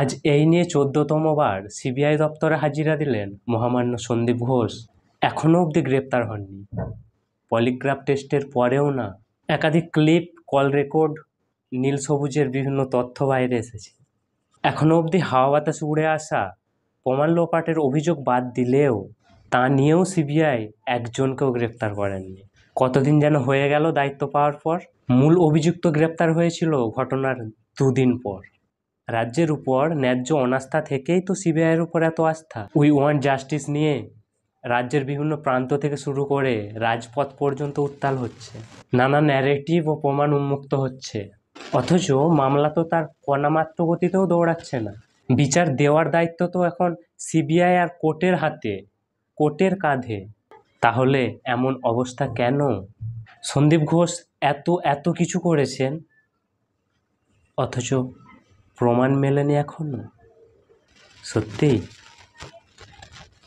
আজ এই নিয়ে চোদ্দতমবার সিবিআই দপ্তরে হাজিরা দিলেন মহামান্য সন্দীপ ঘোষ এখনও অবধি গ্রেপ্তার হননি পলিগ্রাফ টেস্টের পরেও না একাধিক ক্লিপ কল রেকর্ড নীল সবুজের বিভিন্ন তথ্য বাইরে এসেছে এখনও অবধি হাওয়া বাতাস উড়ে আসা প্রমাণ লোপাটের অভিযোগ বাদ দিলেও তা নিয়েও সিবিআই একজনকেও গ্রেপ্তার করেননি কতদিন যেন হয়ে গেল দায়িত্ব পাওয়ার পর মূল অভিযুক্ত গ্রেপ্তার হয়েছিল ঘটনার দুদিন পর রাজ্যের উপর ন্যায্য অনাস্থা থেকেই তো সিবিআইয়ের উপর এত আস্থা উই ওয়ান্ট জাস্টিস নিয়ে রাজ্যের বিভিন্ন প্রান্ত থেকে শুরু করে রাজপথ পর্যন্ত উত্তাল হচ্ছে নানা ন্যারেটিভ ও প্রমাণ উন্মুক্ত হচ্ছে অথচ মামলা তো তার কণামাত্র গতিতেও দৌড়াচ্ছে না বিচার দেওয়ার দায়িত্ব তো এখন সিবিআই আর কোর্টের হাতে কোর্টের কাঁধে তাহলে এমন অবস্থা কেন সন্দীপ ঘোষ এত এত কিছু করেছেন অথচ প্রমাণ মেলেনি এখনও সত্যি